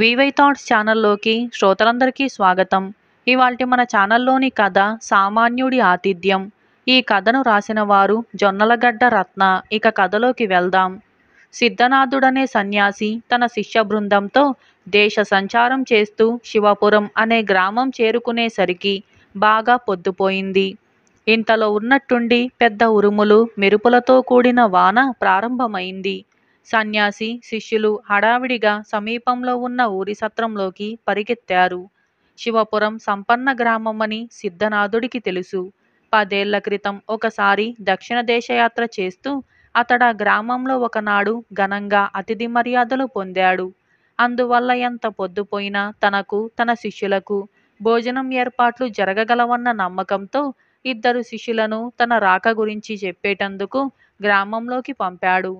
VY thoughts ఛానల్లోకి శ్రోతలందరికీ స్వాగతం ఇవాళ మన ఛానల్లోని కథ సామాన్యుడి ఆతిథ్యం ఈ కథను రాసిన వారు జొన్నలగడ్డ రత్న ఇక కథలోకి వెళ్దాం సిద్ధనాథుడనే సన్యాసి తన శిష్య బృందంతో దేశ సంచారం చేస్తూ శివపురం అనే గ్రామం చేరుకునేసరికి బాగా పొద్దుపోయింది ఇంతలో ఉన్నట్టుండి పెద్ద ఉరుములు మెరుపులతో కూడిన వాన ప్రారంభమైంది సన్యాసి శిష్యులు హడావిడిగా సమీపంలో ఉన్న ఊరి సత్రంలోకి పరిగెత్తారు శివపురం సంపన్న గ్రామమని సిద్ధనాథుడికి తెలుసు పదేళ్ల క్రితం ఒకసారి దక్షిణ దేశయాత్ర చేస్తూ అతడ గ్రామంలో ఒకనాడు ఘనంగా అతిథి మర్యాదలు పొందాడు అందువల్ల ఎంత పొద్దుపోయినా తనకు తన శిష్యులకు భోజనం ఏర్పాట్లు జరగగలవన్న నమ్మకంతో ఇద్దరు శిష్యులను తన రాక గురించి చెప్పేటందుకు గ్రామంలోకి పంపాడు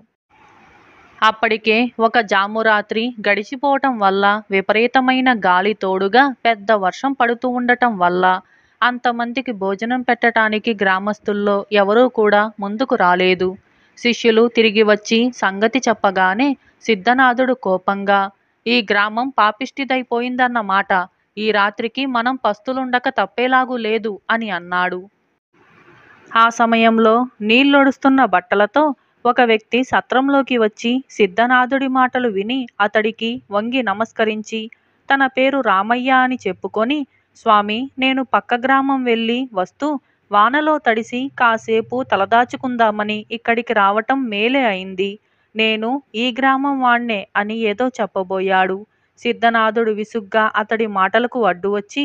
అప్పటికే ఒక జామురాత్రి గడిచిపోవటం వల్ల విపరీతమైన గాలి తోడుగా పెద్ద వర్షం పడుతూ ఉండటం వల్ల అంతమందికి భోజనం పెట్టడానికి గ్రామస్తుల్లో ఎవరూ కూడా ముందుకు రాలేదు శిష్యులు తిరిగి వచ్చి సంగతి చెప్పగానే సిద్ధనాథుడు కోపంగా ఈ గ్రామం పాపిష్టిదైపోయిందన్నమాట ఈ రాత్రికి మనం పస్తులుండక తప్పేలాగు లేదు అని అన్నాడు ఆ సమయంలో నీళ్ళొడుస్తున్న బట్టలతో ఒక వ్యక్తి సత్రంలోకి వచ్చి సిద్ధనాథుడి మాటలు విని అతడికి వంగి నమస్కరించి తన పేరు రామయ్య అని చెప్పుకొని స్వామి నేను పక్క గ్రామం వెళ్ళి వస్తూ వానలో తడిసి కాసేపు తలదాచుకుందామని ఇక్కడికి రావటం మేలే అయింది నేను ఈ గ్రామం వాణ్ణే అని ఏదో చెప్పబోయాడు సిద్ధనాథుడు విసుగ్గా అతడి మాటలకు అడ్డు వచ్చి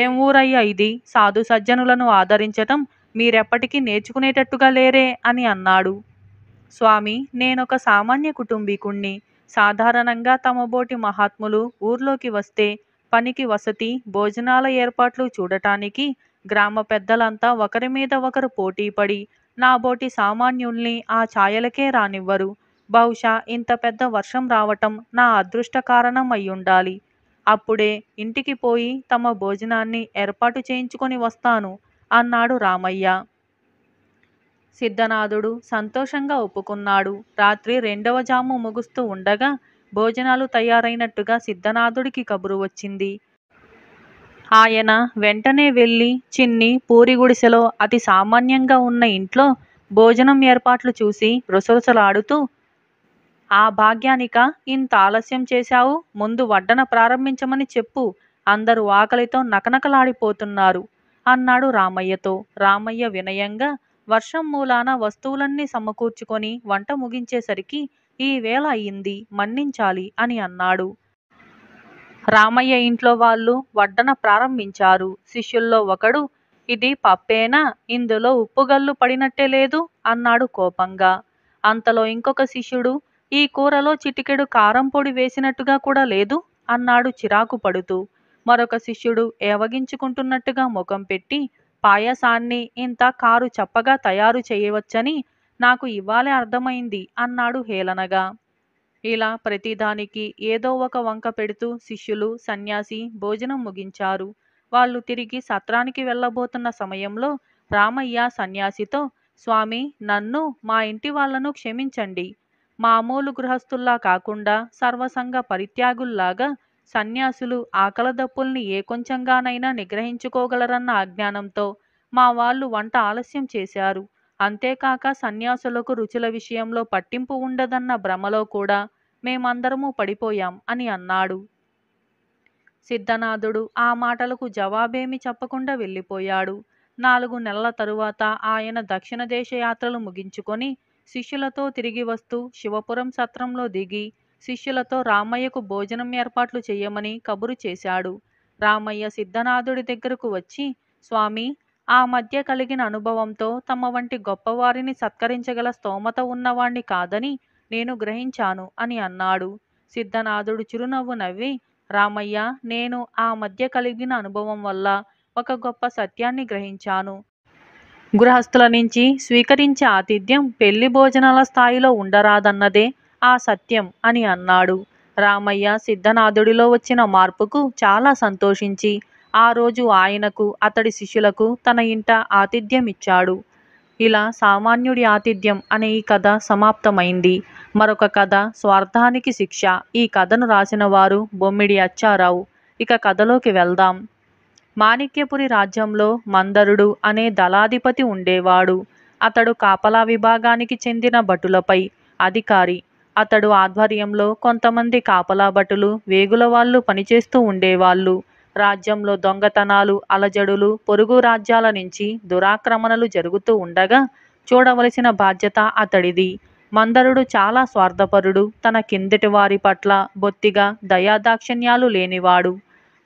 ఏం ఊరయ్యా ఇది సాధు సజ్జనులను ఆదరించటం మీరెప్పటికీ నేర్చుకునేటట్టుగా లేరే అని అన్నాడు స్వామి నేనొక సామాన్య కుటుంబీకుణ్ణి సాధారణంగా తమబోటి మహాత్ములు ఊర్లోకి వస్తే పనికి వసతి భోజనాల ఏర్పాట్లు చూడటానికి గ్రామ పెద్దలంతా ఒకరి మీద ఒకరు పోటీపడి నాబోటి సామాన్యుల్ని ఆ ఛాయలకే రానివ్వరు బహుశా ఇంత పెద్ద వర్షం రావటం నా అదృష్ట కారణం అయ్యుండాలి అప్పుడే ఇంటికి పోయి తమ భోజనాన్ని ఏర్పాటు చేయించుకొని వస్తాను అన్నాడు రామయ్య సిద్ధనాథుడు సంతోషంగా ఒప్పుకున్నాడు రాత్రి రెండవ జాము ముగుస్తూ ఉండగా భోజనాలు తయారైనట్టుగా సిద్ధనాథుడికి కబురు వచ్చింది ఆయన వెంటనే వెళ్ళి చిన్ని పూరి గుడిసెలో అతి సామాన్యంగా ఉన్న ఇంట్లో భోజనం ఏర్పాట్లు చూసి రుసరుసలాడుతూ ఆ భాగ్యానిక ఇంత ఆలస్యం చేశావు ముందు వడ్డన ప్రారంభించమని చెప్పు అందరూ ఆకలితో నకనకలాడిపోతున్నారు అన్నాడు రామయ్యతో రామయ్య వినయంగా వర్షం మూలాన వస్తువులన్నీ సమకూర్చుకొని వంట ముగించేసరికి ఈ వేళ అయింది మన్నించాలి అని అన్నాడు రామయ్య ఇంట్లో వాళ్ళు వడ్డన ప్రారంభించారు శిష్యుల్లో ఒకడు ఇది పప్పేనా ఇందులో ఉప్పుగల్లు పడినట్టే లేదు అన్నాడు కోపంగా అంతలో ఇంకొక శిష్యుడు ఈ కూరలో చిటికెడు కారం పొడి వేసినట్టుగా కూడా లేదు అన్నాడు చిరాకు పడుతూ మరొక శిష్యుడు ఏవగించుకుంటున్నట్టుగా ముఖం పెట్టి పాయసాన్ని ఇంత కారు చప్పగా తయారు చేయవచ్చని నాకు ఇవ్వాలే అర్థమైంది అన్నాడు హేళనగా ఇలా ప్రతిదానికి ఏదో ఒక వంక పెడుతూ శిష్యులు సన్యాసి భోజనం ముగించారు వాళ్ళు తిరిగి సత్రానికి వెళ్ళబోతున్న సమయంలో రామయ్య సన్యాసితో స్వామి నన్ను మా ఇంటి వాళ్లను క్షమించండి మామూలు గృహస్థుల్లా కాకుండా సర్వసంగ పరిత్యాగుల్లాగా సన్యాసులు ఆకలదప్పుల్ని ఏ కొంచెంగానైనా నిగ్రహించుకోగలరన్న అజ్ఞానంతో మా వాళ్ళు వంట ఆలస్యం చేశారు అంతేకాక సన్యాసులకు రుచుల విషయంలో పట్టింపు ఉండదన్న భ్రమలో కూడా మేమందరము పడిపోయాం అని అన్నాడు సిద్ధనాథుడు ఆ మాటలకు జవాబేమి చెప్పకుండా వెళ్ళిపోయాడు నాలుగు నెలల తరువాత ఆయన దక్షిణ దేశ యాత్రలు ముగించుకొని శిష్యులతో తిరిగి వస్తూ శివపురం సత్రంలో దిగి శిష్యులతో రామయ్యకు భోజనం ఏర్పాట్లు చేయమని కబురు చేశాడు రామయ్య సిద్ధనాథుడి దగ్గరకు వచ్చి స్వామి ఆ మధ్య కలిగిన అనుభవంతో తమ వంటి గొప్పవారిని సత్కరించగల స్తోమత ఉన్నవాణ్ణి కాదని నేను గ్రహించాను అని అన్నాడు సిద్ధనాథుడు చిరునవ్వు నవ్వి రామయ్య నేను ఆ మధ్య కలిగిన అనుభవం వల్ల ఒక గొప్ప సత్యాన్ని గ్రహించాను గృహస్థుల నుంచి స్వీకరించే ఆతిథ్యం పెళ్లి భోజనాల స్థాయిలో ఉండరాదన్నదే ఆ సత్యం అని అన్నాడు రామయ్య సిద్ధనాథుడిలో వచ్చిన మార్పుకు చాలా సంతోషించి ఆ రోజు ఆయనకు అతడి శిష్యులకు తన ఇంట ఆతిథ్యం ఇచ్చాడు ఇలా సామాన్యుడి ఆతిథ్యం అనే ఈ కథ సమాప్తమైంది మరొక కథ స్వార్థానికి శిక్ష ఈ కథను రాసిన వారు బొమ్మిడి అచ్చారావు ఇక కథలోకి వెళ్దాం మాణిక్యపురి రాజ్యంలో మందరుడు అనే దళాధిపతి ఉండేవాడు అతడు కాపలా విభాగానికి చెందిన భటులపై అధికారి అతడు ఆధ్వర్యంలో కొంతమంది కాపలాభటులు వేగులవాళ్ళు పనిచేస్తూ ఉండేవాళ్ళు. రాజ్యంలో దొంగతనాలు, అలజడులు, పొరుగు రాజ్యాల నుంచి దురాక్రమణలు జరుగుతూ ఉండగా చూడవలసిన బాధ్యత అతడిది. మందరుడు చాలా స్వార్థపరుడు. తన కిందటి వారి పట్ల బొత్తిగా దయాదాక్షిణ్యాలు లేనివాడు.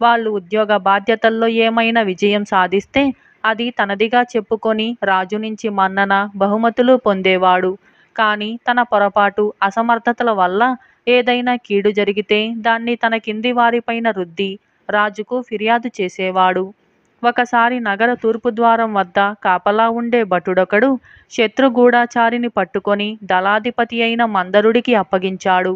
వాళ్ళు ఉద్యోగ బాధ్యతల్లో ఏమైనా విజయం సాధిస్తే అది తనదిగా చెప్పుకొని రాజు నుంచి మన్నన, బహుమతులు పొందేవాడు. కానీ తన పొరపాటు అసమర్థతల వల్ల ఏదైనా కీడు జరిగితే దాన్ని తన కింది వారిపైన రుద్ది రాజుకు ఫిర్యాదు చేసేవాడు ఒకసారి నగర తూర్పు ద్వారం వద్ద కాపలా ఉండే భటుడొకడు శత్రుగూఢాచారిని పట్టుకొని దళాధిపతి అయిన మందరుడికి అప్పగించాడు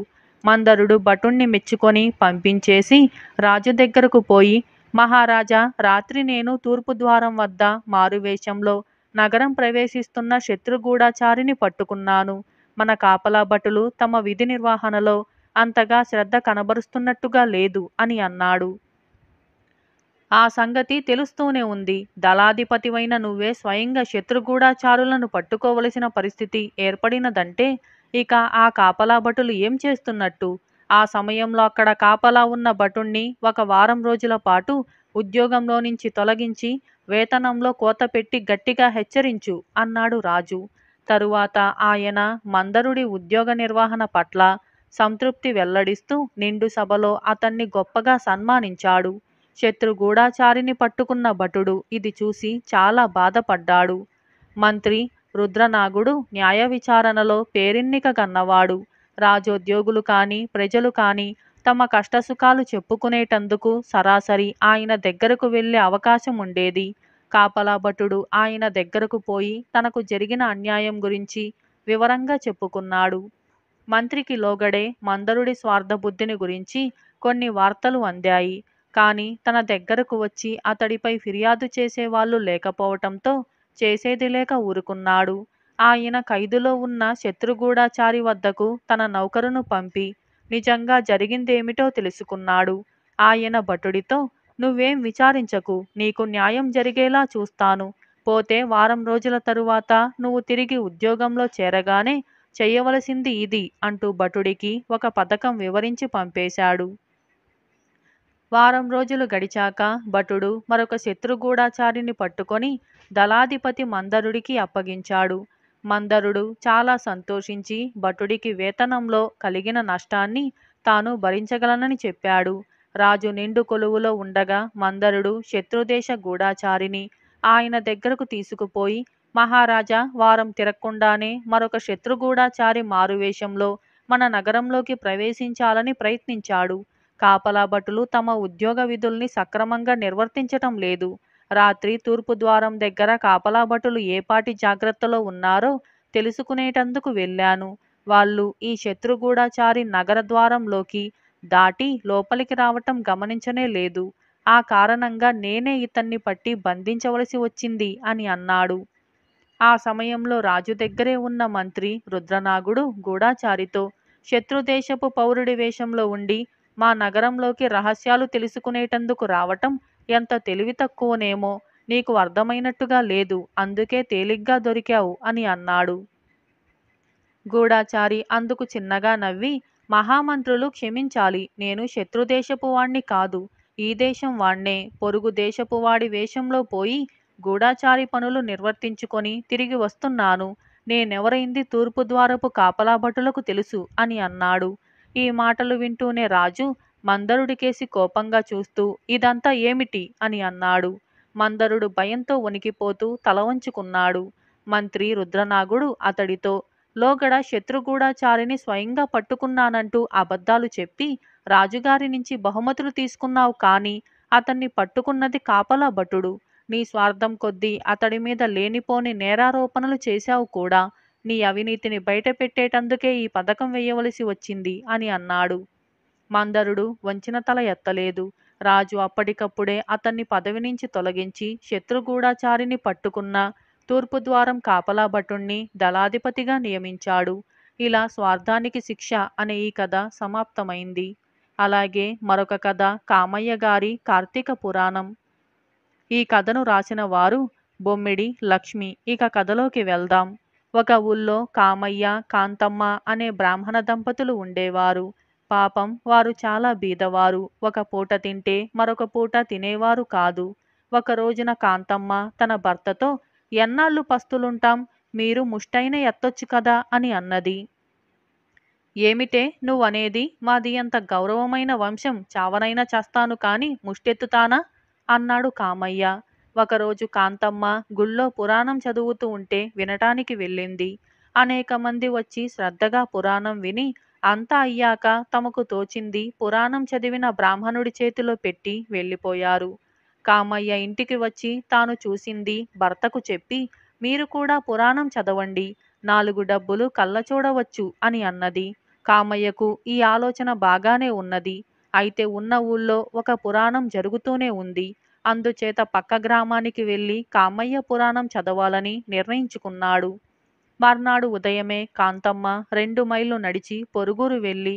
మందరుడు భటుణ్ణి మెచ్చుకొని పంపించేసి రాజు దగ్గరకు పోయి మహారాజా రాత్రి నేను తూర్పు ద్వారం వద్ద మారువేషంలో నగరం ప్రవేశిస్తున్న శత్రుగూఢచారిని పట్టుకున్నాను మన కాపలా భటులు తమ విధి నిర్వహణలో అంతగా శ్రద్ధ కనబరుస్తున్నట్టుగా లేదు అని అన్నాడు ఆ సంగతి తెలుస్తూనే ఉంది దళాధిపతివైన నువ్వే స్వయంగా శత్రుగూఢాచారులను పట్టుకోవలసిన పరిస్థితి ఏర్పడినదంటే ఇక ఆ కాపలా భటులు ఏం చేస్తున్నట్టు ఆ సమయంలో అక్కడ కాపలా ఉన్న భటుణ్ణి ఒక వారం రోజుల పాటు ఉద్యోగంలో నుంచి తొలగించి వేతనంలో కోతపెట్టి గట్టిగా హెచ్చరించు అన్నాడు రాజు తరువాత ఆయన మందరుడి ఉద్యోగ నిర్వహణ పట్ల సంతృప్తి వెల్లడిస్తూ నిండు సభలో అతన్ని గొప్పగా సన్మానించాడు శత్రుగూఢాచారిని పట్టుకున్న భటుడు ఇది చూసి చాలా బాధపడ్డాడు మంత్రి రుద్రనాగుడు న్యాయ విచారణలో పేరెన్నిక కన్నవాడు రాజోద్యోగులు కానీ ప్రజలు కానీ తమ కష్టసుఖాలు చెప్పుకునేటందుకు సరాసరి ఆయన దగ్గరకు వెళ్ళే అవకాశం ఉండేది కాపలాభటుడు ఆయన దగ్గరకు పోయి తనకు జరిగిన అన్యాయం గురించి వివరంగా చెప్పుకున్నాడు మంత్రికి లోగడే మందరుడి స్వార్థబుద్ధిని గురించి కొన్ని వార్తలు అందాయి కానీ తన దగ్గరకు వచ్చి అతడిపై ఫిర్యాదు చేసేవాళ్ళు లేకపోవటంతో చేసేది లేక ఊరుకున్నాడు ఆయన ఖైదులో ఉన్న శత్రుగూఢాచారి వద్దకు తన నౌకరును పంపి నిజంగా జరిగిందేమిటో తెలుసుకున్నాడు ఆయన భటుడితో నువ్వేం విచారించకు నీకు న్యాయం జరిగేలా చూస్తాను పోతే వారం రోజుల తరువాత నువ్వు తిరిగి ఉద్యోగంలో చేరగానే చేయవలసింది ఇది అంటూ భటుడికి ఒక పథకం వివరించి పంపేశాడు వారం రోజులు గడిచాక భటుడు మరొక శత్రుగూఢాచారిని పట్టుకొని దళాధిపతి మందరుడికి అప్పగించాడు మందరుడు చాలా సంతోషించి భటుడికి వేతనంలో కలిగిన నష్టాన్ని తాను భరించగలనని చెప్పాడు రాజు నిండు కొలువులో ఉండగా మందరుడు శత్రుదేశ గూఢాచారిని ఆయన దగ్గరకు తీసుకుపోయి మహారాజా వారం తిరక్కుండానే మరొక శత్రుగూఢాచారి మారువేషంలో మన నగరంలోకి ప్రవేశించాలని ప్రయత్నించాడు కాపలా భటులు తమ ఉద్యోగ విధుల్ని సక్రమంగా నిర్వర్తించటం లేదు రాత్రి తూర్పు ద్వారం దగ్గర కాపలా భటులు ఏపాటి జాగ్రత్తలో ఉన్నారో తెలుసుకునేటందుకు వెళ్ళాను వాళ్ళు ఈ శత్రుగూడాచారి నగర ద్వారంలోకి దాటి లోపలికి రావటం గమనించనే లేదు ఆ కారణంగా నేనే ఇతన్ని పట్టి బంధించవలసి వచ్చింది అని అన్నాడు ఆ సమయంలో రాజు దగ్గరే ఉన్న మంత్రి రుద్రనాగుడు గూఢాచారితో శత్రుదేశపు పౌరుడి వేషంలో ఉండి మా నగరంలోకి రహస్యాలు తెలుసుకునేటందుకు రావటం ఎంత తెలివి తక్కువనేమో నీకు అర్థమైనట్టుగా లేదు అందుకే తేలిగ్గా దొరికావు అని అన్నాడు గూఢాచారి అందుకు చిన్నగా నవ్వి మహామంత్రులు క్షమించాలి నేను శత్రుదేశపు వాణ్ణి కాదు ఈ దేశం వాణ్ణే పొరుగు దేశపు వాడి వేషంలో పోయి గూఢాచారి పనులు నిర్వర్తించుకొని తిరిగి వస్తున్నాను నేనెవరైంది తూర్పు ద్వారపు కాపలాభటులకు తెలుసు అని అన్నాడు ఈ మాటలు వింటూనే రాజు మందరుడికేసి కోపంగా చూస్తూ ఇదంతా ఏమిటి అని అన్నాడు మందరుడు భయంతో ఉనికిపోతూ తల వంచుకున్నాడు మంత్రి రుద్రనాగుడు అతడితో లోగడ శత్రుగూఢాచారిని స్వయంగా పట్టుకున్నానంటూ అబద్ధాలు చెప్పి రాజుగారి నుంచి బహుమతులు తీసుకున్నావు కానీ అతన్ని పట్టుకున్నది కాపలా భటుడు నీ స్వార్థం కొద్దీ అతడి మీద లేనిపోని నేరారోపణలు చేశావు కూడా నీ అవినీతిని బయటపెట్టేటందుకే ఈ పథకం వేయవలసి వచ్చింది అని అన్నాడు మందరుడు వంచిన తల ఎత్తలేదు రాజు అప్పటికప్పుడే అతన్ని పదవి నుంచి తొలగించి శత్రుగూఢాచారిని పట్టుకున్న తూర్పు ద్వారం కాపలాభటుణ్ణి దళాధిపతిగా నియమించాడు ఇలా స్వార్థానికి శిక్ష అనే ఈ కథ సమాప్తమైంది అలాగే మరొక కథ కామయ్య గారి కార్తీక పురాణం ఈ కథను రాసిన వారు బొమ్మిడి లక్ష్మి ఇక కథలోకి వెళ్దాం ఒక ఊళ్ళో కామయ్య కాంతమ్మ అనే బ్రాహ్మణ దంపతులు ఉండేవారు పాపం వారు చాలా బీదవారు ఒక పూట తింటే మరొక పూట తినేవారు కాదు ఒక రోజున కాంతమ్మ తన భర్తతో ఎన్నాళ్ళు పస్తులుంటాం మీరు ముష్టైన ఎత్తొచ్చు కదా అని అన్నది ఏమిటే నువ్వనేది మాది అంత గౌరవమైన వంశం చావనైనా చేస్తాను కాని ముష్టెత్తుతానా అన్నాడు కామయ్య ఒకరోజు కాంతమ్మ గుళ్ళో పురాణం చదువుతూ ఉంటే వినటానికి వెళ్ళింది అనేక మంది వచ్చి శ్రద్ధగా పురాణం విని అంతా అయ్యాక తమకు తోచింది పురాణం చదివిన బ్రాహ్మణుడి చేతిలో పెట్టి వెళ్ళిపోయారు కామయ్య ఇంటికి వచ్చి తాను చూసింది భర్తకు చెప్పి మీరు కూడా పురాణం చదవండి నాలుగు డబ్బులు కళ్ళచూడవచ్చు అని అన్నది కామయ్యకు ఈ ఆలోచన బాగానే ఉన్నది అయితే ఉన్న ఊళ్ళో ఒక పురాణం జరుగుతూనే ఉంది అందుచేత పక్క గ్రామానికి వెళ్ళి కామయ్య పురాణం చదవాలని నిర్ణయించుకున్నాడు మర్నాడు ఉదయమే కాంతమ్మ రెండు మైళ్ళు నడిచి పొరుగురు వెళ్ళి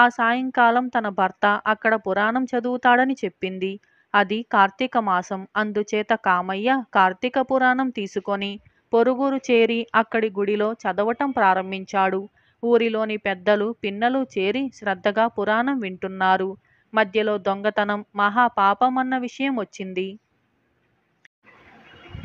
ఆ సాయంకాలం తన భర్త అక్కడ పురాణం చదువుతాడని చెప్పింది అది కార్తీక మాసం అందుచేత కామయ్య కార్తీక పురాణం తీసుకొని పొరుగురు చేరి అక్కడి గుడిలో చదవటం ప్రారంభించాడు ఊరిలోని పెద్దలు పిన్నలు చేరి శ్రద్ధగా పురాణం వింటున్నారు మధ్యలో దొంగతనం మహాపాపమన్న విషయం వచ్చింది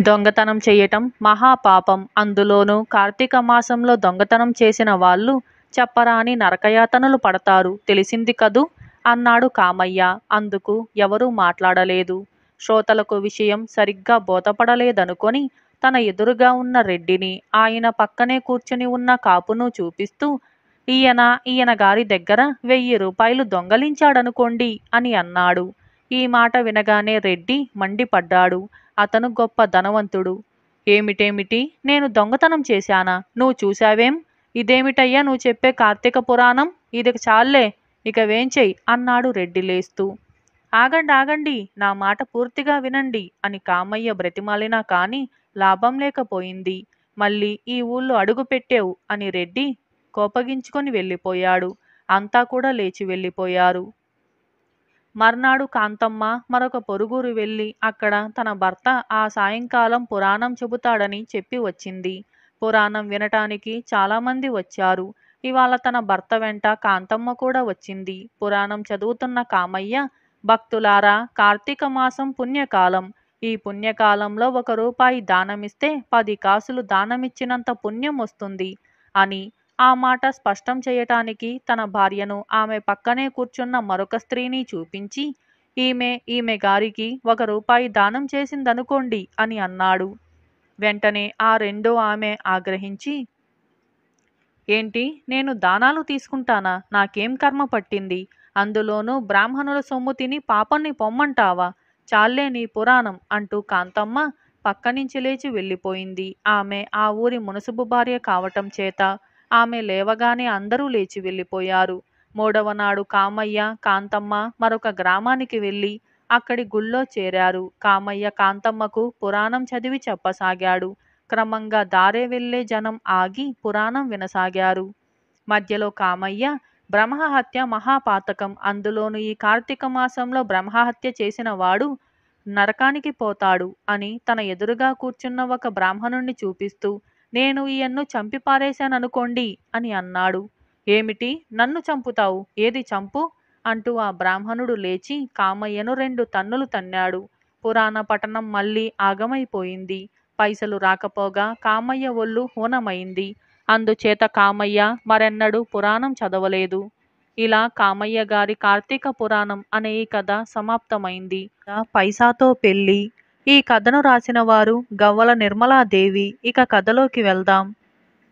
దొంగతనం చేయటం మహాపాపం అందులోనూ కార్తీక మాసంలో దొంగతనం చేసిన వాళ్ళు చెప్పరాని నరకయాతనలు పడతారు తెలిసింది కదూ అన్నాడు కామయ్య అందుకు ఎవరూ మాట్లాడలేదు శ్రోతలకు విషయం సరిగ్గా బోధపడలేదనుకొని తన ఎదురుగా ఉన్న రెడ్డిని ఆయన పక్కనే కూర్చుని ఉన్న కాపును చూపిస్తూ ఈయన ఈయన గారి దగ్గర వెయ్యి రూపాయలు దొంగలించాడనుకోండి అని అన్నాడు ఈ మాట వినగానే రెడ్డి మండిపడ్డాడు అతను గొప్ప ధనవంతుడు ఏమిటేమిటి నేను దొంగతనం చేశానా నువ్వు చూశావేం ఇదేమిటయ్యా నువ్వు చెప్పే కార్తీక పురాణం ఇది చాలే ఇక వేంచేయి అన్నాడు రెడ్డి లేస్తూ ఆగండి ఆగండి నా మాట పూర్తిగా వినండి అని కామయ్య బ్రతిమాలినా కానీ లాభం లేకపోయింది మళ్ళీ ఈ ఊళ్ళో అడుగు పెట్టావు అని రెడ్డి కోపగించుకొని వెళ్ళిపోయాడు అంతా కూడా లేచి వెళ్ళిపోయారు మర్నాడు కాంతమ్మ మరొక పొరుగురు వెళ్ళి అక్కడ తన భర్త ఆ సాయంకాలం పురాణం చెబుతాడని చెప్పి వచ్చింది పురాణం వినటానికి చాలామంది వచ్చారు ఇవాళ తన భర్త వెంట కాంతమ్మ కూడా వచ్చింది పురాణం చదువుతున్న కామయ్య భక్తులారా కార్తీక మాసం పుణ్యకాలం ఈ పుణ్యకాలంలో ఒక రూపాయి దానమిస్తే పది కాసులు దానమిచ్చినంత పుణ్యం వస్తుంది అని ఆ మాట స్పష్టం చేయటానికి తన భార్యను ఆమె పక్కనే కూర్చున్న మరొక స్త్రీని చూపించి ఈమె ఈమె గారికి ఒక రూపాయి దానం చేసిందనుకోండి అని అన్నాడు వెంటనే ఆ రెండో ఆమె ఆగ్రహించి ఏంటి నేను దానాలు తీసుకుంటానా నాకేం కర్మ పట్టింది అందులోనూ బ్రాహ్మణుల సొమ్ము తిని పాపన్ని పొమ్మంటావా చాలే నీ పురాణం అంటూ కాంతమ్మ పక్కనుంచి లేచి వెళ్ళిపోయింది ఆమె ఆ ఊరి మునసుబు భార్య కావటం చేత ఆమె లేవగానే అందరూ లేచి వెళ్ళిపోయారు మూడవనాడు కామయ్య కాంతమ్మ మరొక గ్రామానికి వెళ్ళి అక్కడి గుళ్ళో చేరారు కామయ్య కాంతమ్మకు పురాణం చదివి చెప్పసాగాడు క్రమంగా దారే వెళ్లే జనం ఆగి పురాణం వినసాగారు మధ్యలో కామయ్య బ్రహ్మహత్య మహాపాతకం అందులోను ఈ కార్తీక మాసంలో బ్రహ్మహత్య చేసిన వాడు నరకానికి పోతాడు అని తన ఎదురుగా కూర్చున్న ఒక బ్రాహ్మణుణ్ణి చూపిస్తూ నేను ఈయన్ను చంపిపారేశాననుకోండి అని అన్నాడు ఏమిటి నన్ను చంపుతావు ఏది చంపు అంటూ ఆ బ్రాహ్మణుడు లేచి కామయ్యను రెండు తన్నులు తన్నాడు పురాణ పట్టణం మళ్ళీ ఆగమైపోయింది పైసలు రాకపోగా కామయ్య ఒళ్ళు హూనమైంది అందుచేత కామయ్య మరెన్నడూ పురాణం చదవలేదు ఇలా కామయ్య గారి కార్తీక పురాణం అనే ఈ కథ సమాప్తమైంది పైసాతో పెళ్ళి ఈ కథను రాసిన వారు గవ్వల నిర్మలాదేవి ఇక కథలోకి వెళ్దాం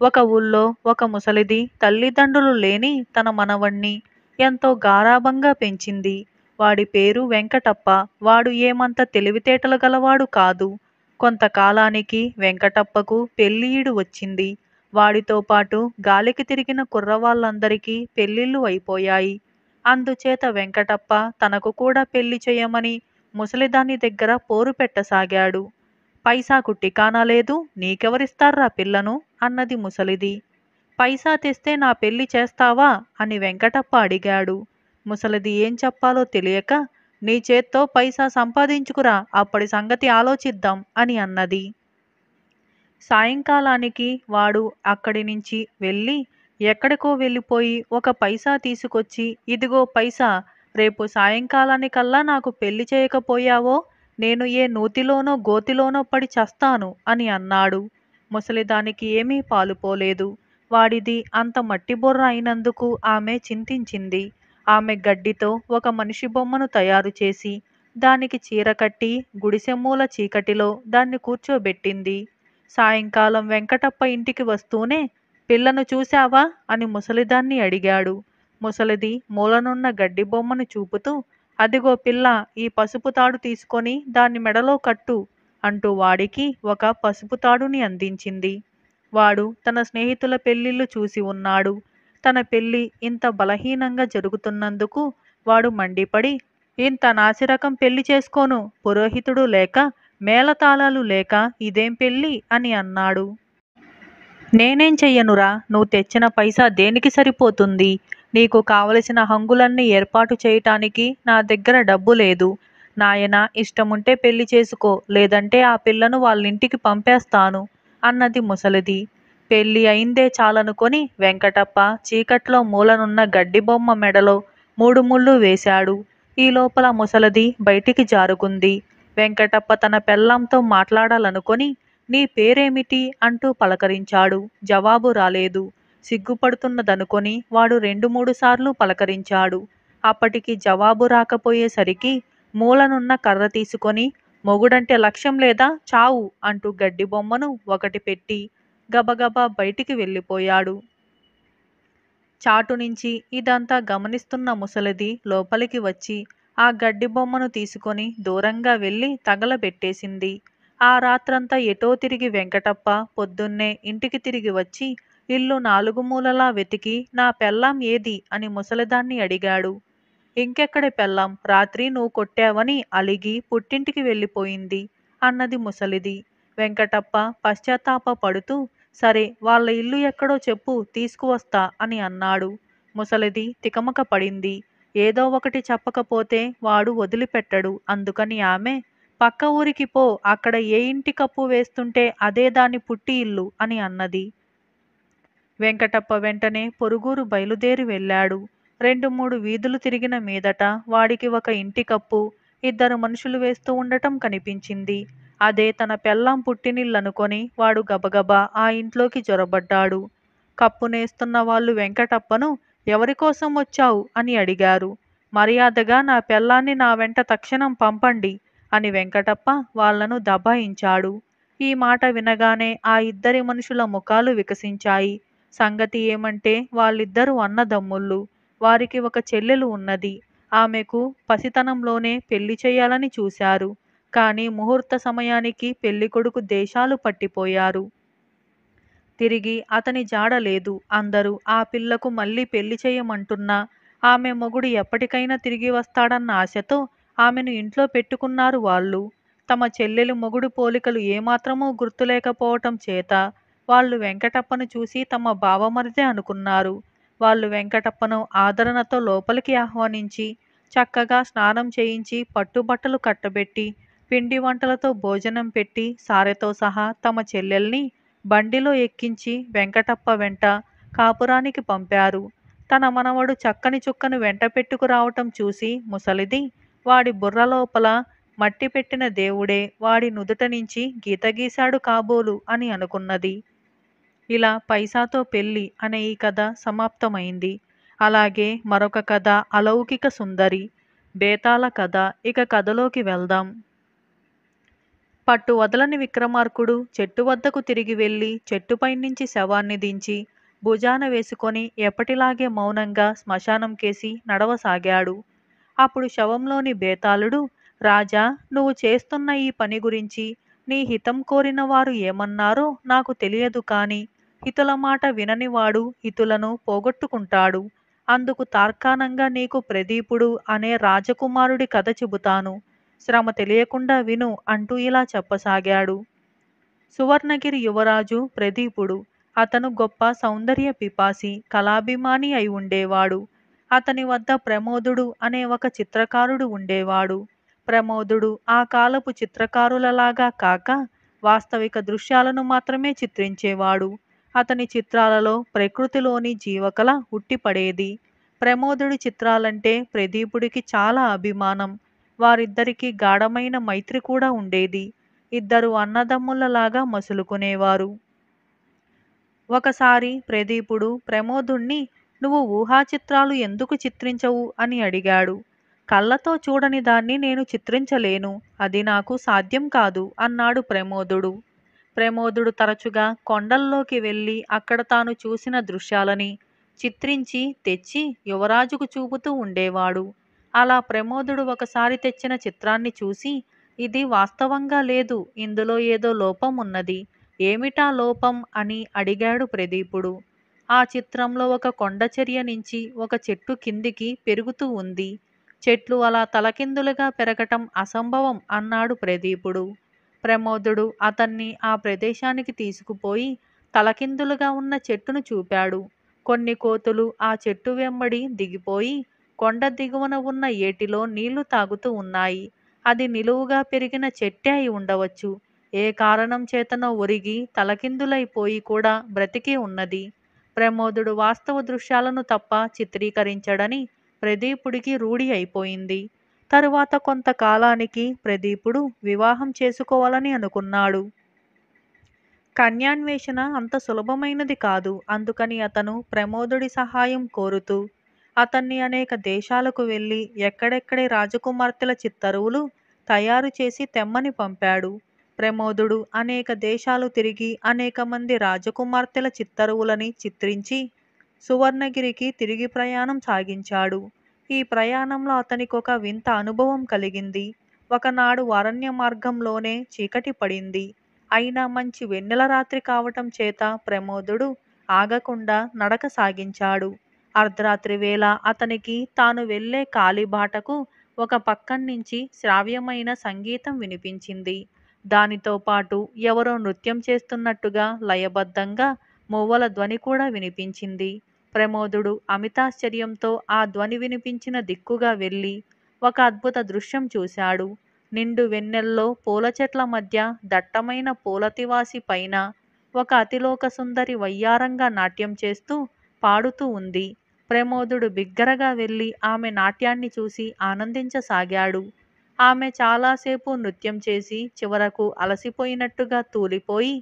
ఒక ఊళ్ళో ఒక ముసలిది తల్లిదండ్రులు లేని తన మనవణ్ణి ఎంతో గారాభంగా పెంచింది వాడి పేరు వెంకటప్ప వాడు ఏమంత తెలివితేటలు గలవాడు కాదు కొంతకాలానికి వెంకటప్పకు పెళ్ళియుడు వచ్చింది వాడితో పాటు గాలికి తిరిగిన కుర్రవాళ్ళందరికీ పెళ్ళిళ్ళు అయిపోయాయి అందుచేత వెంకటప్ప తనకు కూడా పెళ్లి చేయమని ముసలిదాని దగ్గర పోరు పెట్టసాగాడు పైసాకు టికానా లేదు నీకెవరిస్తారా పిల్లను అన్నది ముసలిది పైసా తెస్తే నా పెళ్లి చేస్తావా అని వెంకటప్ప అడిగాడు ముసలిది ఏం చెప్పాలో తెలియక నీ చేత్తో పైసా సంపాదించుకురా అప్పటి సంగతి ఆలోచిద్దాం అని అన్నది సాయంకాలానికి వాడు అక్కడి నుంచి వెళ్ళి ఎక్కడికో వెళ్ళిపోయి ఒక పైసా తీసుకొచ్చి ఇదిగో పైసా రేపు సాయంకాలానికల్లా నాకు పెళ్లి చేయకపోయావో నేను ఏ నూతిలోనో గోతిలోనో పడి చస్తాను అని అన్నాడు ముసలిదానికి ఏమీ పాలుపోలేదు వాడిది అంత మట్టిబొర్ర అయినందుకు ఆమె చింతించింది ఆమె గడ్డితో ఒక మనిషి బొమ్మను తయారు చేసి దానికి చీర కట్టి గుడిసెమ్మూల చీకటిలో దాన్ని కూర్చోబెట్టింది సాయంకాలం వెంకటప్ప ఇంటికి వస్తూనే పిల్లను చూశావా అని ముసలిదాన్ని అడిగాడు ముసలిది మూలనున్న గడ్డి బొమ్మను చూపుతూ అదిగో పిల్ల ఈ పసుపు తాడు తీసుకొని దాన్ని మెడలో కట్టు అంటూ వాడికి ఒక పసుపు తాడుని అందించింది వాడు తన స్నేహితుల పెళ్ళిళ్ళు చూసి ఉన్నాడు తన పెళ్ళి ఇంత బలహీనంగా జరుగుతున్నందుకు వాడు మండిపడి ఇంత నాసిరకం పెళ్లి చేసుకోను పురోహితుడు లేక మేళతాళాలు లేక ఇదేం పెళ్ళి అని అన్నాడు నేనేం చెయ్యనురా నువ్వు తెచ్చిన పైసా దేనికి సరిపోతుంది నీకు కావలసిన హంగులన్నీ ఏర్పాటు చేయటానికి నా దగ్గర డబ్బు లేదు నాయన ఇష్టముంటే పెళ్లి చేసుకో లేదంటే ఆ పిల్లను వాళ్ళింటికి పంపేస్తాను అన్నది ముసలిది పెళ్ళి అయిందే చాలనుకొని వెంకటప్ప చీకట్లో మూలనున్న గడ్డి బొమ్మ మెడలో మూడు ముళ్ళు వేశాడు ఈ లోపల ముసలది బయటికి జారుకుంది వెంకటప్ప తన పెళ్ళంతో మాట్లాడాలనుకొని నీ పేరేమిటి అంటూ పలకరించాడు జవాబు రాలేదు సిగ్గుపడుతున్నదనుకొని వాడు రెండు మూడు సార్లు పలకరించాడు అప్పటికి జవాబు రాకపోయేసరికి మూలనున్న కర్ర తీసుకొని మొగుడంటే లక్ష్యం లేదా చావు అంటూ గడ్డి బొమ్మను ఒకటి పెట్టి గబగబా బయటికి వెళ్ళిపోయాడు చాటు నుంచి ఇదంతా గమనిస్తున్న ముసలిది లోపలికి వచ్చి ఆ గడ్డి బొమ్మను తీసుకొని దూరంగా వెళ్ళి తగలబెట్టేసింది ఆ రాత్రంతా ఎటో తిరిగి వెంకటప్ప పొద్దున్నే ఇంటికి తిరిగి వచ్చి ఇల్లు నాలుగు మూలలా వెతికి నా పెల్లం ఏది అని ముసలిదాన్ని అడిగాడు ఇంకెక్కడి పెళ్ళాం రాత్రి నువ్వు కొట్టావని అలిగి పుట్టింటికి వెళ్ళిపోయింది అన్నది ముసలిది వెంకటప్ప పశ్చాత్తాప పడుతూ సరే వాళ్ళ ఇల్లు ఎక్కడో చెప్పు తీసుకువస్తా అని అన్నాడు ముసలిది తికమక పడింది ఏదో ఒకటి చెప్పకపోతే వాడు వదిలిపెట్టడు అందుకని ఆమె పక్క ఊరికి పో అక్కడ ఏ ఇంటి కప్పు వేస్తుంటే అదే దాని పుట్టి ఇల్లు అని అన్నది వెంకటప్ప వెంటనే పొరుగూరు బయలుదేరి వెళ్ళాడు రెండు మూడు వీధులు తిరిగిన మీదట వాడికి ఒక ఇంటి కప్పు ఇద్దరు మనుషులు వేస్తూ ఉండటం కనిపించింది అదే తన పెళ్ళాం పుట్టినిళ్ళనుకొని వాడు గబగబా ఆ ఇంట్లోకి జొరబడ్డాడు కప్పునేస్తున్న వాళ్ళు వెంకటప్పను ఎవరి కోసం వచ్చావు అని అడిగారు మర్యాదగా నా పెళ్ళాన్ని నా వెంట తక్షణం పంపండి అని వెంకటప్ప వాళ్లను దబాయించాడు ఈ మాట వినగానే ఆ ఇద్దరి మనుషుల ముఖాలు వికసించాయి సంగతి ఏమంటే వాళ్ళిద్దరూ అన్నదమ్ముళ్ళు వారికి ఒక చెల్లెలు ఉన్నది ఆమెకు పసితనంలోనే పెళ్లి చేయాలని చూశారు కానీ ముహూర్త సమయానికి పెళ్ళికొడుకు దేశాలు పట్టిపోయారు తిరిగి అతని జాడ లేదు అందరూ ఆ పిల్లకు మళ్ళీ పెళ్లి చేయమంటున్నా ఆమె మొగుడు ఎప్పటికైనా తిరిగి వస్తాడన్న ఆశతో ఆమెను ఇంట్లో పెట్టుకున్నారు వాళ్ళు తమ చెల్లెలు మొగుడు పోలికలు ఏమాత్రమూ గుర్తులేకపోవటం చేత వాళ్ళు వెంకటప్పను చూసి తమ బావమరిదే అనుకున్నారు వాళ్ళు వెంకటప్పను ఆదరణతో లోపలికి ఆహ్వానించి చక్కగా స్నానం చేయించి పట్టుబట్టలు కట్టబెట్టి పిండి వంటలతో భోజనం పెట్టి సారెతో సహా తమ చెల్లెల్ని బండిలో ఎక్కించి వెంకటప్ప వెంట కాపురానికి పంపారు తన మనవడు చక్కని చుక్కను వెంట పెట్టుకురావటం చూసి ముసలిది వాడి బుర్రలోపల మట్టి పెట్టిన దేవుడే వాడి నుదుట నుంచి గీత గీశాడు కాబోలు అని అనుకున్నది ఇలా పైసాతో పెళ్లి అనే ఈ కథ సమాప్తమైంది అలాగే మరొక కథ అలౌకిక సుందరి బేతాల కథ ఇక కథలోకి వెళ్దాం పట్టు వదలని విక్రమార్కుడు చెట్టు వద్దకు తిరిగి వెళ్ళి చెట్టుపై నుంచి శవాన్ని దించి భుజాన వేసుకొని ఎప్పటిలాగే మౌనంగా శ్మశానం కేసి నడవసాగాడు అప్పుడు శవంలోని బేతాళుడు రాజా నువ్వు చేస్తున్న ఈ పని గురించి నీ హితం కోరిన వారు ఏమన్నారో నాకు తెలియదు కానీ హితుల మాట విననివాడు హితులను పోగొట్టుకుంటాడు అందుకు తార్కాణంగా నీకు ప్రదీపుడు అనే రాజకుమారుడి కథ చెబుతాను శ్రమ తెలియకుండా విను అంటూ ఇలా చెప్పసాగాడు సువర్ణగిరి యువరాజు ప్రదీపుడు అతను గొప్ప సౌందర్య పిపాసి కళాభిమాని అయి ఉండేవాడు అతని వద్ద ప్రమోదుడు అనే ఒక చిత్రకారుడు ఉండేవాడు ప్రమోదుడు ఆ కాలపు చిత్రకారులలాగా కాక వాస్తవిక దృశ్యాలను మాత్రమే చిత్రించేవాడు అతని చిత్రాలలో ప్రకృతిలోని జీవకల ఉట్టిపడేది ప్రమోదుడి చిత్రాలంటే ప్రదీపుడికి చాలా అభిమానం వారిద్దరికీ గాఢమైన మైత్రి కూడా ఉండేది ఇద్దరు అన్నదమ్ములలాగా మసులుకునేవారు ఒకసారి ప్రదీపుడు ప్రమోదుణ్ణి నువ్వు ఊహా చిత్రాలు ఎందుకు చిత్రించవు అని అడిగాడు కళ్ళతో చూడని దాన్ని నేను చిత్రించలేను అది నాకు సాధ్యం కాదు అన్నాడు ప్రమోదుడు ప్రమోదుడు తరచుగా కొండల్లోకి వెళ్ళి అక్కడ తాను చూసిన దృశ్యాలని చిత్రించి తెచ్చి యువరాజుకు చూపుతూ ఉండేవాడు అలా ప్రమోదుడు ఒకసారి తెచ్చిన చిత్రాన్ని చూసి ఇది వాస్తవంగా లేదు ఇందులో ఏదో లోపం ఉన్నది ఏమిటా లోపం అని అడిగాడు ప్రదీపుడు ఆ చిత్రంలో ఒక కొండచర్య నుంచి ఒక చెట్టు కిందికి పెరుగుతూ ఉంది చెట్లు అలా తలకిందులుగా పెరగటం అసంభవం అన్నాడు ప్రదీపుడు ప్రమోదుడు అతన్ని ఆ ప్రదేశానికి తీసుకుపోయి తలకిందులుగా ఉన్న చెట్టును చూపాడు కొన్ని కోతులు ఆ చెట్టు వెంబడి దిగిపోయి కొండ దిగువన ఉన్న ఏటిలో నీళ్లు తాగుతూ ఉన్నాయి అది నిలువుగా పెరిగిన చెట్టే అయి ఉండవచ్చు ఏ కారణం చేతనో ఒరిగి తలకిందులైపోయి కూడా బ్రతికి ఉన్నది ప్రమోదుడు వాస్తవ దృశ్యాలను తప్ప చిత్రీకరించడని ప్రదీపుడికి రూఢి అయిపోయింది తరువాత కొంతకాలానికి ప్రదీపుడు వివాహం చేసుకోవాలని అనుకున్నాడు కన్యాన్వేషణ అంత సులభమైనది కాదు అందుకని అతను ప్రమోదుడి సహాయం కోరుతూ అతన్ని అనేక దేశాలకు వెళ్ళి ఎక్కడెక్కడే రాజకుమార్తెల చిత్తరువులు తయారు చేసి తెమ్మని పంపాడు ప్రమోదుడు అనేక దేశాలు తిరిగి అనేక మంది రాజకుమార్తెల చిత్తరువులని చిత్రించి సువర్ణగిరికి తిరిగి ప్రయాణం సాగించాడు ఈ ప్రయాణంలో అతనికొక వింత అనుభవం కలిగింది. ఒకనాడు అరణ్య మార్గంలోనే చీకటి పడింది. అయినా మంచి వెన్నెల రాత్రి కావటం చేత ప్రమోదుడు ఆగకుండా నడక సాగించాడు. అర్ధరాత్రి వేళ అతనికి తాను వెళ్ళే కాలిబాటకు ఒక నుంచి శ్రావ్యమైన సంగీతం వినిపించింది. దానితో పాటు ఎవరో నృత్యం చేస్తున్నట్టుగా లయబద్ధంగా మువ్వల ధ్వని కూడా వినిపించింది. ప్రమోదుడు అమితాశ్చర్యంతో ఆ ధ్వని వినిపించిన దిక్కుగా వెళ్ళి ఒక అద్భుత దృశ్యం చూశాడు నిండు వెన్నెల్లో పూల చెట్ల మధ్య దట్టమైన పూలతివాసి పైన ఒక అతిలోక సుందరి వయ్యారంగా నాట్యం చేస్తూ పాడుతూ ఉంది ప్రమోదుడు బిగ్గరగా వెళ్ళి ఆమె నాట్యాన్ని చూసి ఆనందించసాగాడు ఆమె చాలాసేపు నృత్యం చేసి చివరకు అలసిపోయినట్టుగా తూలిపోయి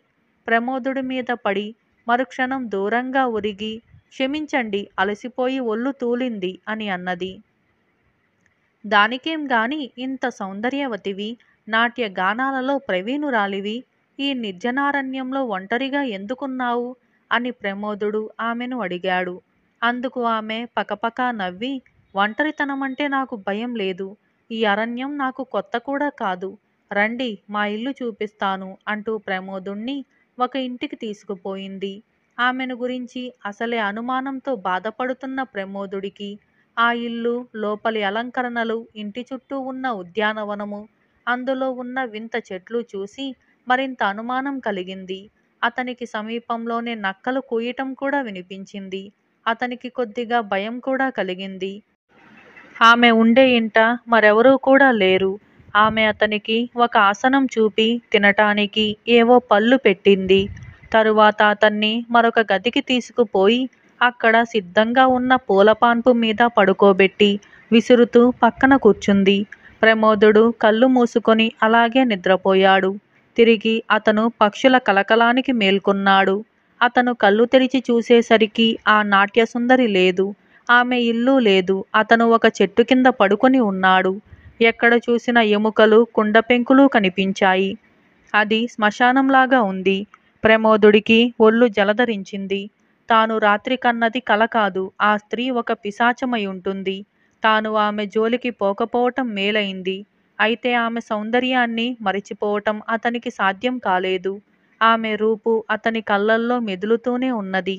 ప్రమోదుడి మీద పడి మరుక్షణం దూరంగా ఉరిగి క్షమించండి అలసిపోయి ఒళ్ళు తూలింది అని అన్నది దానికేం గాని ఇంత సౌందర్యవతివి నాట్య గానాలలో ప్రవీణురాలివి ఈ నిర్జనారణ్యంలో ఒంటరిగా ఎందుకున్నావు అని ప్రమోదుడు ఆమెను అడిగాడు అందుకు ఆమె పకపకా నవ్వి ఒంటరితనమంటే నాకు భయం లేదు ఈ అరణ్యం నాకు కొత్త కూడా కాదు రండి మా ఇల్లు చూపిస్తాను అంటూ ప్రమోదుణ్ణి ఒక ఇంటికి తీసుకుపోయింది ఆమెను గురించి అసలే అనుమానంతో బాధపడుతున్న ప్రమోదుడికి ఆ ఇల్లు లోపలి అలంకరణలు ఇంటి చుట్టూ ఉన్న ఉద్యానవనము అందులో ఉన్న వింత చెట్లు చూసి మరింత అనుమానం కలిగింది అతనికి సమీపంలోనే నక్కలు కూయటం కూడా వినిపించింది అతనికి కొద్దిగా భయం కూడా కలిగింది ఆమె ఉండే ఇంట మరెవరూ కూడా లేరు ఆమె అతనికి ఒక ఆసనం చూపి తినటానికి ఏవో పళ్ళు పెట్టింది తరువాత అతన్ని మరొక గదికి తీసుకుపోయి అక్కడ సిద్ధంగా ఉన్న పూలపాన్పు మీద పడుకోబెట్టి విసురుతూ పక్కన కూర్చుంది ప్రమోదుడు కళ్ళు మూసుకొని అలాగే నిద్రపోయాడు తిరిగి అతను పక్షుల కలకలానికి మేల్కొన్నాడు అతను కళ్ళు తెరిచి చూసేసరికి ఆ నాట్యసుందరి లేదు ఆమె ఇల్లు లేదు అతను ఒక చెట్టు కింద పడుకొని ఉన్నాడు ఎక్కడ చూసిన ఎముకలు కుండపెంకులు కనిపించాయి అది శ్మశానంలాగా ఉంది ప్రమోదుడికి ఒళ్ళు జలదరించింది తాను రాత్రి కన్నది కల కాదు ఆ స్త్రీ ఒక పిశాచమై ఉంటుంది తాను ఆమె జోలికి పోకపోవటం మేలైంది అయితే ఆమె సౌందర్యాన్ని మరిచిపోవటం అతనికి సాధ్యం కాలేదు ఆమె రూపు అతని కళ్ళల్లో మెదులుతూనే ఉన్నది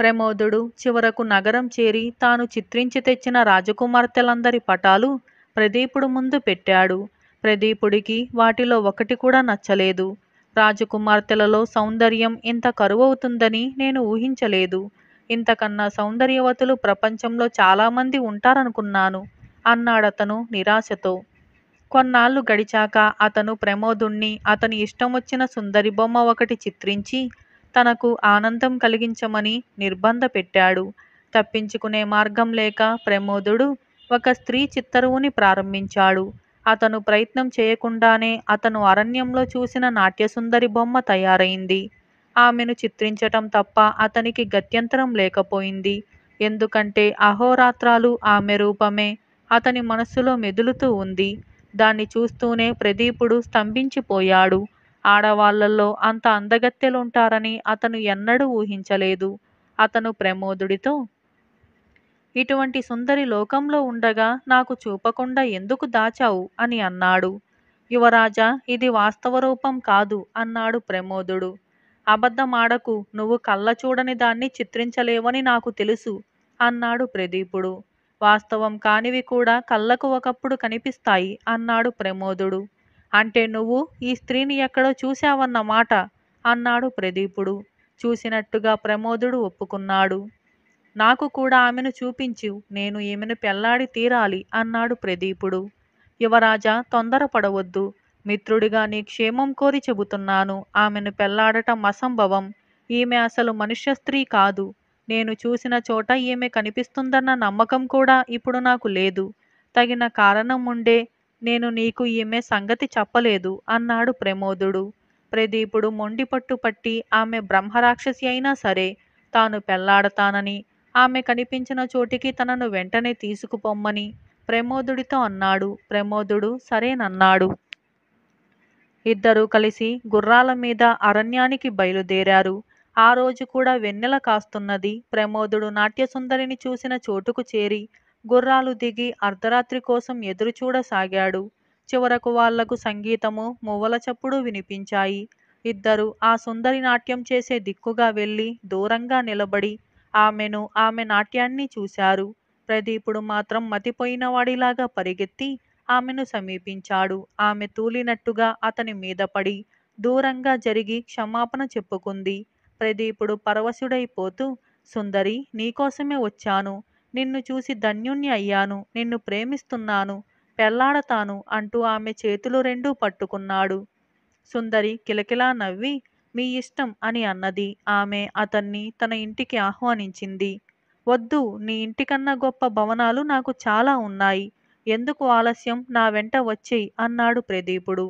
ప్రమోదుడు చివరకు నగరం చేరి తాను చిత్రించి తెచ్చిన రాజకుమార్తెలందరి పటాలు ప్రదీపుడు ముందు పెట్టాడు ప్రదీపుడికి వాటిలో ఒకటి కూడా నచ్చలేదు రాజకుమార్తెలలో సౌందర్యం ఇంత కరువవుతుందని నేను ఊహించలేదు ఇంతకన్నా సౌందర్యవతులు ప్రపంచంలో చాలామంది ఉంటారనుకున్నాను అన్నాడతను నిరాశతో కొన్నాళ్ళు గడిచాక అతను ప్రమోదుణ్ణి అతని ఇష్టమొచ్చిన సుందరి బొమ్మ ఒకటి చిత్రించి తనకు ఆనందం కలిగించమని నిర్బంధ పెట్టాడు తప్పించుకునే మార్గం లేక ప్రమోదుడు ఒక స్త్రీ చిత్తరువుని ప్రారంభించాడు అతను ప్రయత్నం చేయకుండానే అతను అరణ్యంలో చూసిన నాట్యసుందరి బొమ్మ తయారైంది ఆమెను చిత్రించటం తప్ప అతనికి గత్యంతరం లేకపోయింది ఎందుకంటే అహోరాత్రాలు ఆమె రూపమే అతని మనస్సులో మెదులుతూ ఉంది దాన్ని చూస్తూనే ప్రదీపుడు స్తంభించిపోయాడు ఆడవాళ్లలో అంత అందగత్తెలుంటారని అతను ఎన్నడూ ఊహించలేదు అతను ప్రమోదుడితో ఇటువంటి సుందరి లోకంలో ఉండగా నాకు చూపకుండా ఎందుకు దాచావు అని అన్నాడు యువరాజా ఇది వాస్తవ రూపం కాదు అన్నాడు ప్రమోదుడు అబద్ధమాడకు నువ్వు కళ్ళ చూడని దాన్ని చిత్రించలేవని నాకు తెలుసు అన్నాడు ప్రదీపుడు వాస్తవం కానివి కూడా కళ్ళకు ఒకప్పుడు కనిపిస్తాయి అన్నాడు ప్రమోదుడు అంటే నువ్వు ఈ స్త్రీని ఎక్కడో చూశావన్నమాట అన్నాడు ప్రదీపుడు చూసినట్టుగా ప్రమోదుడు ఒప్పుకున్నాడు నాకు కూడా ఆమెను చూపించు నేను ఈమెను పెళ్లాడి తీరాలి అన్నాడు ప్రదీపుడు యువరాజా తొందరపడవద్దు మిత్రుడిగా నీ క్షేమం కోరి చెబుతున్నాను ఆమెను పెళ్లాడటం అసంభవం ఈమె అసలు మనుష్య స్త్రీ కాదు నేను చూసిన చోట ఈమె కనిపిస్తుందన్న నమ్మకం కూడా ఇప్పుడు నాకు లేదు తగిన కారణం ఉండే నేను నీకు ఈమె సంగతి చెప్పలేదు అన్నాడు ప్రమోదుడు ప్రదీపుడు మొండిపట్టు పట్టి ఆమె బ్రహ్మరాక్షసి అయినా సరే తాను పెళ్లాడతానని ఆమె కనిపించిన చోటికి తనను వెంటనే తీసుకుపొమ్మని ప్రమోదుడితో అన్నాడు ప్రమోదుడు సరేనన్నాడు ఇద్దరూ కలిసి గుర్రాల మీద అరణ్యానికి బయలుదేరారు ఆ రోజు కూడా వెన్నెల కాస్తున్నది ప్రమోదుడు నాట్యసుందరిని చూసిన చోటుకు చేరి గుర్రాలు దిగి అర్ధరాత్రి కోసం ఎదురుచూడసాగాడు చివరకు వాళ్లకు సంగీతము మువ్వల చప్పుడు వినిపించాయి ఇద్దరు ఆ సుందరి నాట్యం చేసే దిక్కుగా వెళ్ళి దూరంగా నిలబడి ఆమెను ఆమె నాట్యాన్ని చూశారు ప్రదీపుడు మాత్రం మతిపోయినవాడిలాగా పరిగెత్తి ఆమెను సమీపించాడు ఆమె తూలినట్టుగా అతని మీద పడి దూరంగా జరిగి క్షమాపణ చెప్పుకుంది ప్రదీపుడు పరవశుడైపోతూ సుందరి నీకోసమే వచ్చాను నిన్ను చూసి ధన్యుణ్ణి అయ్యాను నిన్ను ప్రేమిస్తున్నాను పెళ్లాడతాను అంటూ ఆమె చేతులు రెండూ పట్టుకున్నాడు సుందరి కిలకిలా నవ్వి మీ ఇష్టం అని అన్నది ఆమె అతన్ని తన ఇంటికి ఆహ్వానించింది వద్దు నీ ఇంటికన్నా గొప్ప భవనాలు నాకు చాలా ఉన్నాయి ఎందుకు ఆలస్యం నా వెంట వచ్చేయి అన్నాడు ప్రదీపుడు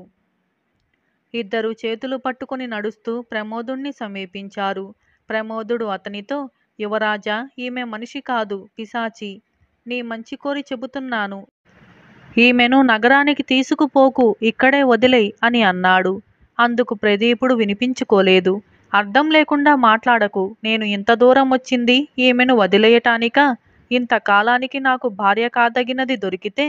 ఇద్దరు చేతులు పట్టుకుని నడుస్తూ ప్రమోదుణ్ణి సమీపించారు ప్రమోదుడు అతనితో యువరాజా ఈమె మనిషి కాదు పిశాచి నీ మంచి కోరి చెబుతున్నాను ఈమెను నగరానికి తీసుకుపోకు ఇక్కడే వదిలే అని అన్నాడు అందుకు ప్రదీపుడు వినిపించుకోలేదు అర్థం లేకుండా మాట్లాడకు నేను ఇంత దూరం వచ్చింది ఈమెను వదిలేయటానికా ఇంతకాలానికి నాకు భార్య కాదగినది దొరికితే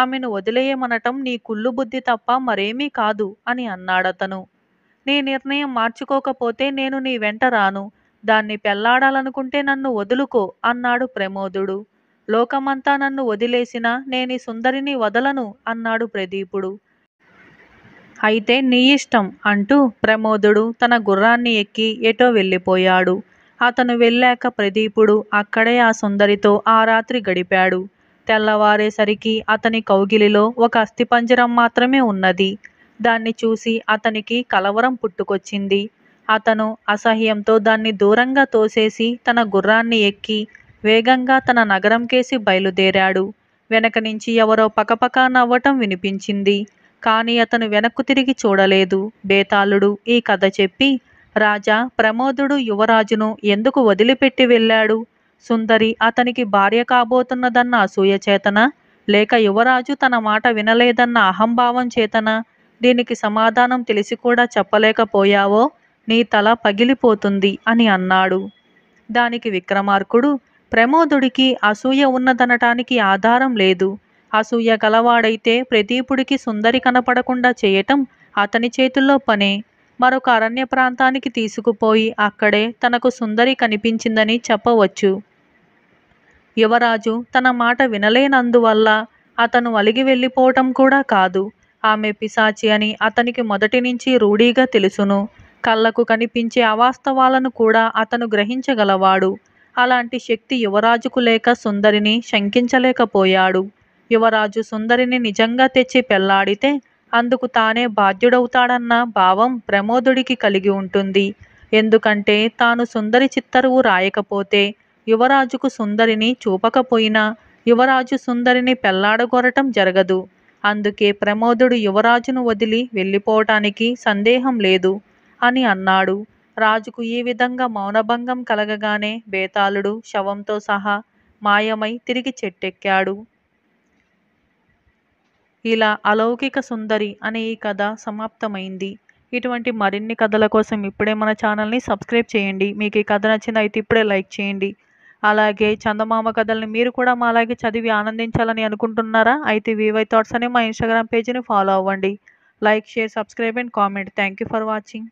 ఆమెను వదిలేయమనటం నీ కుళ్ళు బుద్ధి తప్ప మరేమీ కాదు అని అన్నాడతను నీ నిర్ణయం మార్చుకోకపోతే నేను నీ వెంట రాను దాన్ని పెళ్లాడాలనుకుంటే నన్ను వదులుకో అన్నాడు ప్రమోదుడు లోకమంతా నన్ను వదిలేసినా నేని సుందరిని వదలను అన్నాడు ప్రదీపుడు అయితే నీ ఇష్టం అంటూ ప్రమోదుడు తన గుర్రాన్ని ఎక్కి ఎటో వెళ్ళిపోయాడు అతను వెళ్ళాక ప్రదీపుడు అక్కడే ఆ సుందరితో ఆ రాత్రి గడిపాడు తెల్లవారేసరికి అతని కౌగిలిలో ఒక అస్థిపంజరం మాత్రమే ఉన్నది దాన్ని చూసి అతనికి కలవరం పుట్టుకొచ్చింది అతను అసహ్యంతో దాన్ని దూరంగా తోసేసి తన గుర్రాన్ని ఎక్కి వేగంగా తన నగరంకేసి బయలుదేరాడు వెనక నుంచి ఎవరో పకపకా నవ్వటం వినిపించింది కానీ అతను వెనక్కు తిరిగి చూడలేదు బేతాళుడు ఈ కథ చెప్పి రాజా ప్రమోదుడు యువరాజును ఎందుకు వదిలిపెట్టి వెళ్ళాడు సుందరి అతనికి భార్య కాబోతున్నదన్న అసూయచేతన లేక యువరాజు తన మాట వినలేదన్న అహంభావం చేతన దీనికి సమాధానం తెలిసి కూడా చెప్పలేకపోయావో నీ తల పగిలిపోతుంది అని అన్నాడు దానికి విక్రమార్కుడు ప్రమోదుడికి అసూయ ఉన్నదనటానికి ఆధారం లేదు అసూయ గలవాడైతే ప్రదీపుడికి సుందరి కనపడకుండా చేయటం అతని చేతుల్లో పనే మరొక అరణ్య ప్రాంతానికి తీసుకుపోయి అక్కడే తనకు సుందరి కనిపించిందని చెప్పవచ్చు యువరాజు తన మాట వినలేనందువల్ల అతను అలిగి వెళ్ళిపోవటం కూడా కాదు ఆమె పిశాచి అని అతనికి మొదటి నుంచి రూఢీగా తెలుసును కళ్ళకు కనిపించే అవాస్తవాలను కూడా అతను గ్రహించగలవాడు అలాంటి శక్తి యువరాజుకు లేక సుందరిని శంకించలేకపోయాడు యువరాజు సుందరిని నిజంగా తెచ్చి పెళ్లాడితే అందుకు తానే బాధ్యుడవుతాడన్న భావం ప్రమోదుడికి కలిగి ఉంటుంది ఎందుకంటే తాను సుందరి చిత్తరువు రాయకపోతే యువరాజుకు సుందరిని చూపకపోయినా యువరాజు సుందరిని పెళ్లాడగొరటం జరగదు అందుకే ప్రమోదుడు యువరాజును వదిలి వెళ్ళిపోవటానికి సందేహం లేదు అని అన్నాడు రాజుకు ఈ విధంగా మౌనభంగం కలగగానే బేతాళుడు శవంతో సహా మాయమై తిరిగి చెట్టెక్కాడు ఇలా అలౌకిక సుందరి అనే ఈ కథ సమాప్తమైంది ఇటువంటి మరిన్ని కథల కోసం ఇప్పుడే మన ఛానల్ని సబ్స్క్రైబ్ చేయండి మీకు ఈ కథ నచ్చింది అయితే ఇప్పుడే లైక్ చేయండి అలాగే చందమామ కథల్ని మీరు కూడా మా అలాగే చదివి ఆనందించాలని అనుకుంటున్నారా అయితే వివై థాట్స్ అనే మా ఇన్స్టాగ్రామ్ పేజీని ఫాలో అవ్వండి like share subscribe and comment thank you for watching